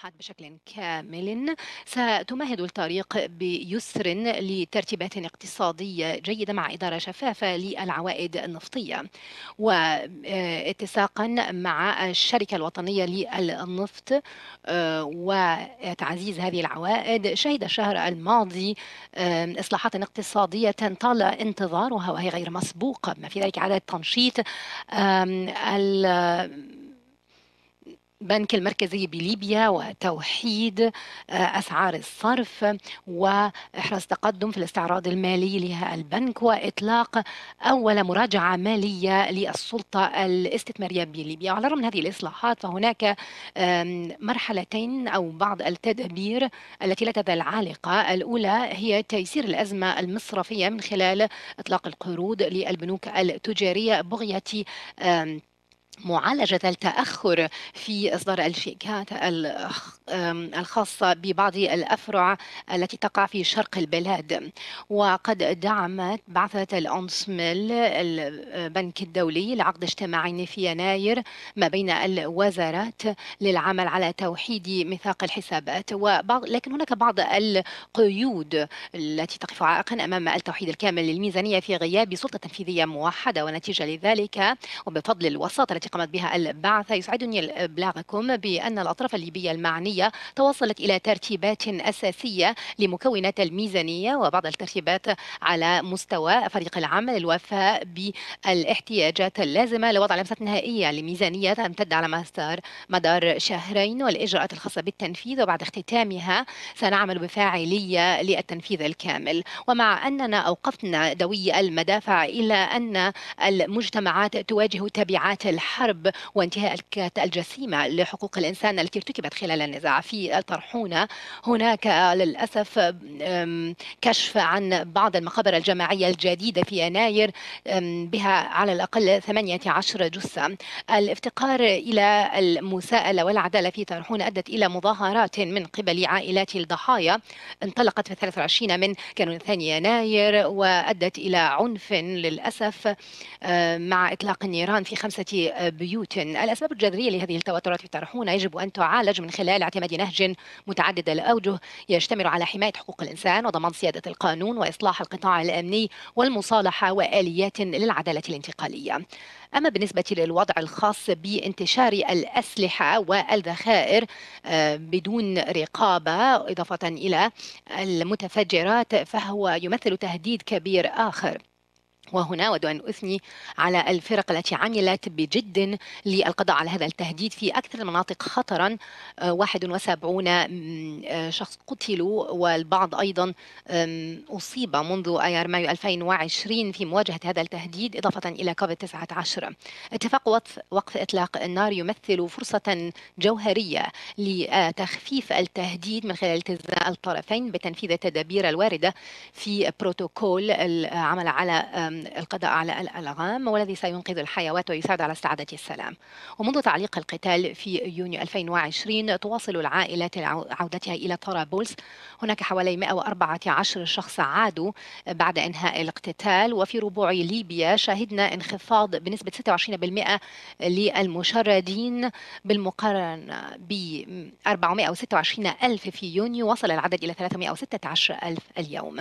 الصفحات بشكل كامل ستمهد الطريق بيسر لترتيبات اقتصادية جيدة مع إدارة شفافة للعوائد النفطية واتساقا آه، مع الشركة الوطنية للنفط آه، وتعزيز هذه العوائد شهد الشهر الماضي آه، إصلاحات اقتصادية طال انتظارها وهي غير مسبوقة بما في ذلك عدد تنشيط البنك المركزي بليبيا وتوحيد آه، أسعار الصرف وإحراز تقدم في الاستعراض المالي لها البنك وإطلاق أول مراجعة مالية للسلطة الاستثمارية بليبيا على الرغم من هذه الإصلاحات فهناك مرحلتين أو بعض التدابير التي لا تزال عالقة الأولى هي تيسير الأزمة المصرفية من خلال إطلاق القروض للبنوك التجارية بغية معالجة التأخر في إصدار الشيكات الخاصة ببعض الأفرع التي تقع في شرق البلاد وقد دعمت بعثة الأنسميل البنك الدولي لعقد اجتماعي في يناير ما بين الوزارات للعمل على توحيد ميثاق الحسابات وبعض لكن هناك بعض القيود التي تقف عائقا أمام التوحيد الكامل للميزانية في غياب سلطة تنفيذية موحدة ونتيجة لذلك وبفضل الوساطة التي قامت بها البعثة يسعدني إبلاغكم بأن الأطراف الليبية المعنية توصلت إلى ترتيبات أساسية لمكونات الميزانية وبعض الترتيبات على مستوى فريق العمل الوفاء بالاحتياجات اللازمة لوضع لمسة نهائية لميزانية تمتد على مسار مدار شهرين والإجراءات الخاصة بالتنفيذ وبعد اختتامها سنعمل بفاعلية للتنفيذ الكامل ومع أننا أوقفنا دوي المدافع إلا أن المجتمعات تواجه تبعات الحرب الحرب وانتهاء الجسيمة لحقوق الإنسان التي ارتكبت خلال النزاع في الطرحونة هناك للأسف كشف عن بعض المقابر الجماعية الجديدة في يناير بها على الأقل 18 جثة الافتقار إلى المساءلة والعدالة في طرحونة أدت إلى مظاهرات من قبل عائلات الضحايا انطلقت في 23 من كانون الثاني يناير وأدت إلى عنف للأسف مع إطلاق النيران في خمسة بيوت الأسباب الجذرية لهذه التوترات يطرحون يجب أن تعالج من خلال اعتماد نهج متعدد الأوجه يشتمل على حماية حقوق الإنسان وضمان سيادة القانون وإصلاح القطاع الأمني والمصالحة وآليات للعدالة الانتقالية أما بالنسبة للوضع الخاص بانتشار الأسلحة والذخائر آه، بدون رقابة إضافة إلى المتفجرات فهو يمثل تهديد كبير آخر وهنا أود أن أثني على الفرق التي عملت بجد للقضاء على هذا التهديد في أكثر المناطق خطرا 71 آه، آه، شخص قتلوا والبعض أيضا أصيب منذ أيار مايو 2020 في مواجهة هذا التهديد إضافة إلى كوفيد 19 اتفاق وقف, وقف إطلاق النار يمثل فرصة جوهرية لتخفيف التهديد من خلال التزام الطرفين بتنفيذ التدابير الواردة في بروتوكول العمل على القضاء على الألغام والذي سينقذ الحيوات ويساعد على استعادة السلام ومنذ تعليق القتال في يونيو 2020 تواصل العائلات عودتها إلى طرابلس هناك حوالي 114 شخص عادوا بعد إنهاء الاقتتال وفي ربوع ليبيا شهدنا انخفاض بنسبة 26% للمشردين بالمقارنة ب 426 ألف في يونيو وصل العدد إلى 316 ألف اليوم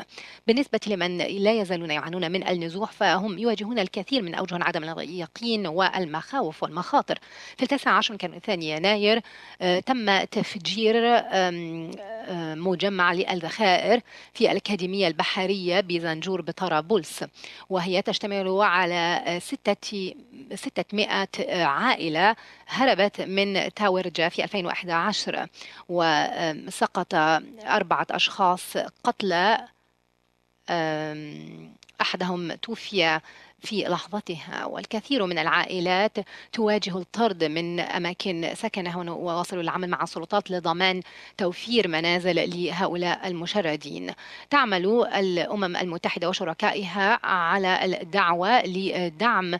بالنسبة لمن لا يزالون يعانون من النزوح فهم يواجهون الكثير من أوجه عدم اليقين والمخاوف والمخاطر في التاسع عشر من ثاني يناير آه، تم تفجير آه، مجمع للذخائر في الأكاديمية البحرية بزنجور بطرابلس وهي تشتمل على ستة 600 عائلة هربت من تاورجا في 2011 وسقط أربعة أشخاص قتلى أحدهم توفي في لحظتها والكثير من العائلات تواجه الطرد من أماكن سكنها وواصلوا العمل مع السلطات لضمان توفير منازل لهؤلاء المشردين تعمل الأمم المتحدة وشركائها على الدعوة لدعم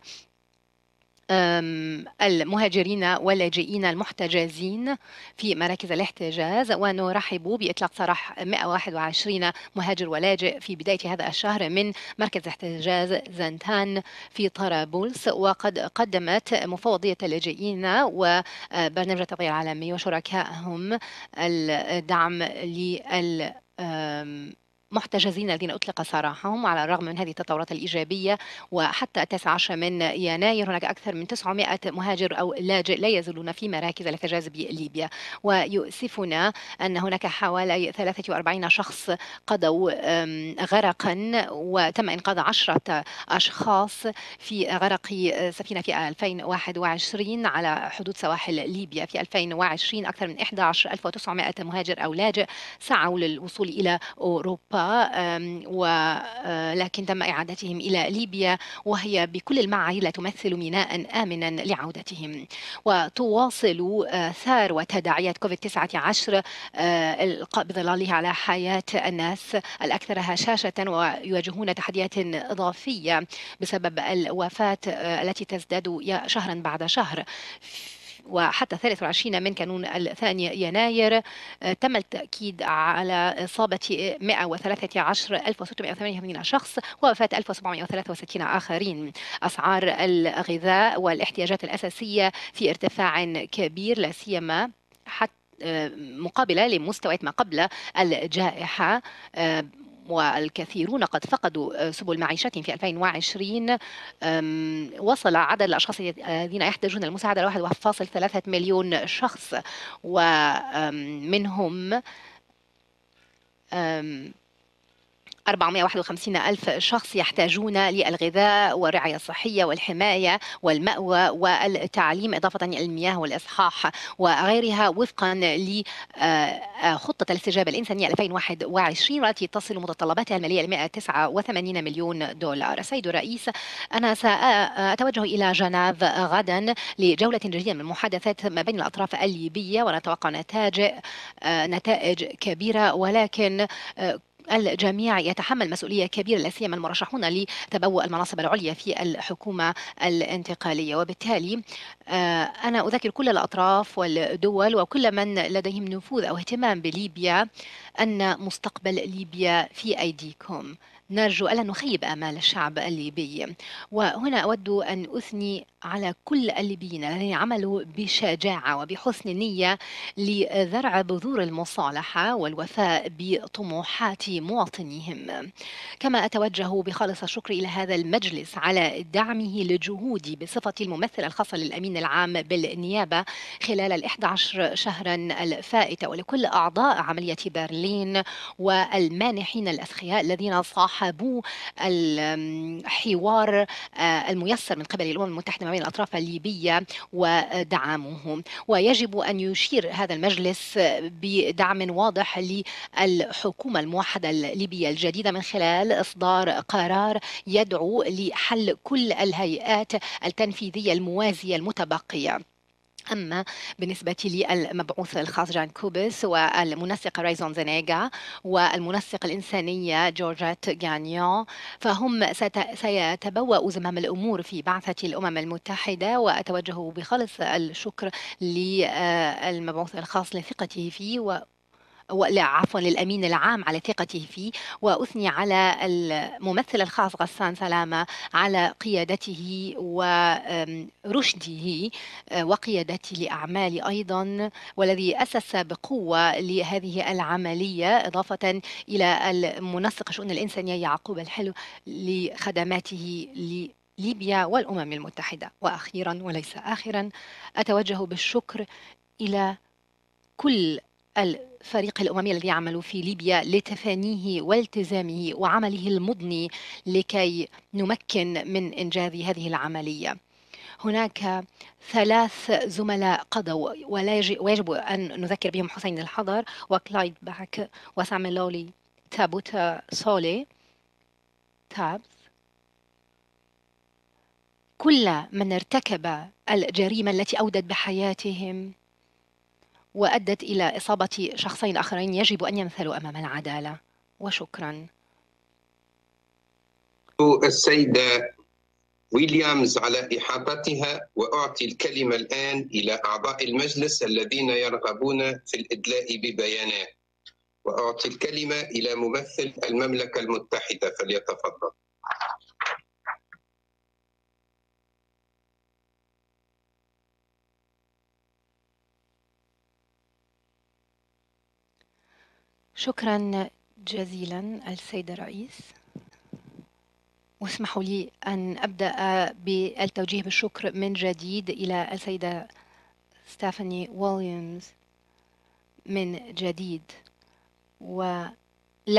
المهاجرين واللاجئين المحتجزين في مراكز الاحتجاز ونرحب بإطلاق سراح 121 مهاجر ولاجئ في بداية هذا الشهر من مركز احتجاز زنتان في طرابلس وقد قدمت مفوضية اللاجئين وبرنامج التغيير العالمي وشركائهم الدعم لل محتجزين الذين أطلق سراحهم على الرغم من هذه التطورات الإيجابية وحتى 19 من يناير هناك أكثر من 900 مهاجر أو لاجئ لا يزالون في مراكز الاحتجاز بليبيا ويؤسفنا أن هناك حوالي 43 شخص قضوا غرقا وتم إنقاذ 10 أشخاص في غرق آه، سفينة في 2021 على حدود سواحل ليبيا في 2020 أكثر من 11900 مهاجر أو لاجئ سعوا للوصول إلى أوروبا ولكن آه، تم إعادتهم إلى ليبيا وهي بكل المعايير تمثل ميناء آمنا لعودتهم وتواصل آه، ثار وتداعيات كوفيد 19 آه، بظلاله على حياة الناس الأكثر هشاشة ويواجهون تحديات إضافية بسبب الوفاة التي تزداد شهرا بعد شهر وحتى 23 من كانون الثاني يناير آه، تم التأكيد على إصابة 113688 شخص ووفاة 1763 آخرين أسعار الغذاء والاحتياجات الأساسية في ارتفاع كبير لا سيما حتى آه، مقابله لمستويات ما قبل الجائحه آه، والكثيرون قد فقدوا آه، سبل معيشتهم في 2020 وصل عدد الأشخاص الذين يحتاجون المساعدة ل 1.3 مليون شخص ومنهم 451 ألف شخص يحتاجون للغذاء والرعاية الصحية والحماية والمأوى والتعليم إضافة إلى المياه والإصحاح وغيرها وفقا لخطة الاستجابة الإنسانية 2021 والتي تصل متطلباتها المالية 189 مليون دولار سيد الرئيس أنا سأتوجه إلى جنيف غدا لجولة جديدة من المحادثات ما بين الأطراف الليبية ونتوقع نتائج نتائج كبيرة ولكن الجميع يتحمل مسؤولية كبيرة لا سيما المرشحون لتبوء المناصب العليا في الحكومة الانتقالية وبالتالي آه، أنا أذكر كل الأطراف والدول وكل من لديهم نفوذ أو اهتمام بليبيا أن مستقبل ليبيا في أيديكم نرجو ألا نخيب آمال الشعب الليبي وهنا أود أن أثني على كل الليبيين الذين عملوا بشجاعة وبحسن نية لذرع بذور المصالحة والوفاء بطموحات مواطنيهم كما أتوجه بخالص الشكر إلى هذا المجلس على دعمه لجهودي بصفة الممثل الخاصة للأمين العام بالنيابة خلال ال 11 شهرا الفائتة ولكل أعضاء عملية بارلين المتسلين والمانحين الأسخياء الذين صاحبوا الحوار آه، الميسر من قبل الأمم المتحدة ما بين الأطراف الليبية ودعموهم ويجب أن يشير هذا المجلس بدعم واضح للحكومة الموحدة الليبية الجديدة من خلال إصدار قرار يدعو لحل كل الهيئات التنفيذية الموازية المتبقية أما بالنسبة للمبعوث الخاص جان كوبس والمنسقة رايزون زينيغا والمنسقة الإنسانية جورجيت غانيون فهم سيتبوأ زمام الأمور في بعثة الأمم المتحدة وأتوجه بخالص الشكر للمبعوث آه، الخاص لثقته فيه و عفوا للامين العام على ثقته فيه واثني على الممثل الخاص غسان سلامه على قيادته ورشده آه، وقيادته لاعمال ايضا والذي اسس بقوه لهذه العمليه اضافه الى المنسق شؤون الانسانيه يعقوب الحلو لخدماته ل ليبيا والامم المتحده واخيرا وليس اخرا اتوجه بالشكر الى كل الفريق الأممي الذي يعمل في ليبيا لتفانيه والتزامه وعمله المضني لكي نمكن من إنجاز هذه العملية هناك ثلاث زملاء قضوا ويجب أن نذكر بهم حسين الحضر وكلايد باك وسام لولي تابوتا سولي تابس كل من ارتكب الجريمة التي أودت بحياتهم وأدت إلى إصابة شخصين آخرين يجب أن يمثلوا أمام العدالة وشكرا السيدة ويليامز على إحاطتها وأعطي الكلمة الآن إلى أعضاء المجلس الذين يرغبون في الإدلاء ببيانات وأعطي الكلمة إلى ممثل المملكة المتحدة فليتفضل شكرا جزيلا السيد الرئيس واسمحوا لي أن أبدأ بالتوجيه بالشكر من جديد إلى السيدة ستيفاني ويليامز من جديد ولا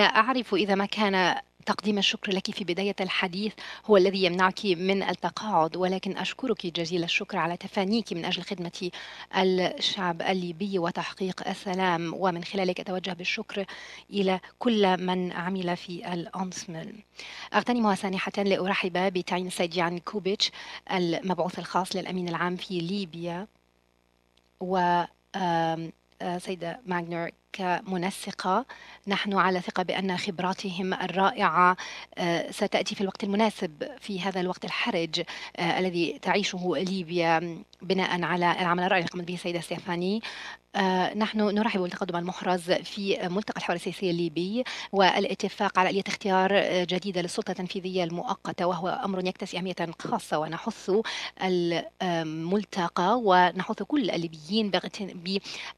أعرف إذا ما كان تقديم الشكر لك في بداية الحديث هو الذي يمنعك من التقاعد ولكن أشكرك جزيل الشكر على تفانيك من أجل خدمة الشعب الليبي وتحقيق السلام ومن خلالك أتوجه بالشكر إلى كل من عمل في الأنسمل أغتنم سانحة لأرحب بتعين سيد يان كوبيتش المبعوث الخاص للأمين العام في ليبيا و آه، سيدة ماغنر كمنسقة نحن على ثقة بأن خبراتهم الرائعة آه، ستأتي في الوقت المناسب في هذا الوقت الحرج آه، الذي تعيشه ليبيا بناء على العمل الرائع اللي قامت به السيدة ستيفاني آه، نحن نرحب بالتقدم المحرز في ملتقى الحوار السياسي الليبي والاتفاق على آلية اختيار جديدة للسلطة التنفيذية المؤقتة وهو أمر يكتسي أهمية خاصة ونحث الملتقى ونحث كل الليبيين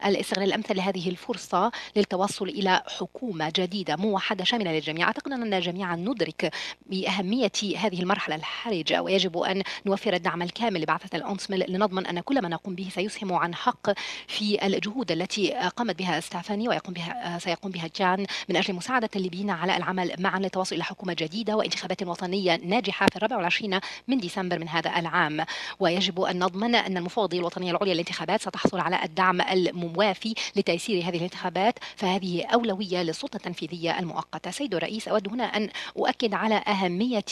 بالاستغلال الأمثل لهذه الفرصة للتوصل إلى حكومة جديدة موحدة شاملة للجميع أعتقد أننا جميعا ندرك بأهمية هذه المرحلة الحرجة ويجب أن نوفر الدعم الكامل لبعثة الأونسمل لنضمن أن كل ما نقوم به سيسهم عن حق في الجهود التي قامت بها استعفاني ويقوم بها سيقوم بها جان من أجل مساعدة الليبيين على العمل معا للتوصل إلى حكومة جديدة وانتخابات وطنية ناجحة في الرابع والعشرين من ديسمبر من هذا العام ويجب أن نضمن أن المفوضية الوطنية العليا للانتخابات ستحصل على الدعم الموافي لتيسير هذه الانتخابات الانتخابات فهذه أولوية للسلطة التنفيذية المؤقتة سيد الرئيس أود هنا أن أؤكد على أهمية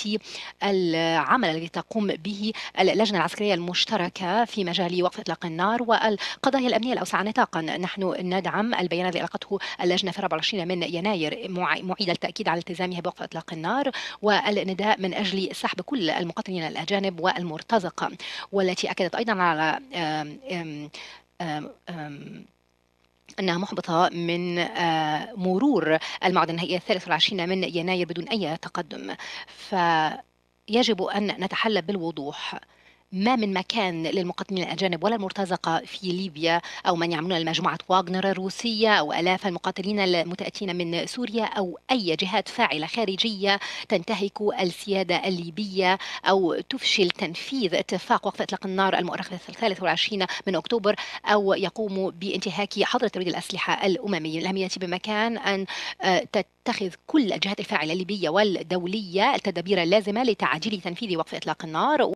العمل الذي تقوم به اللجنة العسكرية المشتركة في مجال وقف إطلاق النار والقضايا الأمنية الأوسع نطاقا نحن ندعم البيان الذي ألقته اللجنة في 24 من يناير معيد التأكيد على التزامها بوقف إطلاق النار والنداء من أجل سحب كل المقاتلين الأجانب والمرتزقة والتي أكدت أيضا على أم أم أم أنها محبطة من آه، مرور المعدن النهائي الثالث والعشرين من يناير بدون أي تقدم فيجب أن نتحلى بالوضوح ما من مكان للمقاتلين الأجانب ولا المرتزقة في ليبيا أو من يعملون المجموعة واغنر الروسية أو آلاف المقاتلين المتأتين من سوريا أو أي جهات فاعلة خارجية تنتهك السيادة الليبية أو تفشل تنفيذ اتفاق وقف إطلاق النار المؤرخ في 23 من أكتوبر أو يقوم بانتهاك حظر توريد الأسلحة الأممي الأهمية بمكان أن آه، تتخذ كل الجهات الفاعلة الليبية والدولية التدابير اللازمة لتعجيل تنفيذ وقف إطلاق النار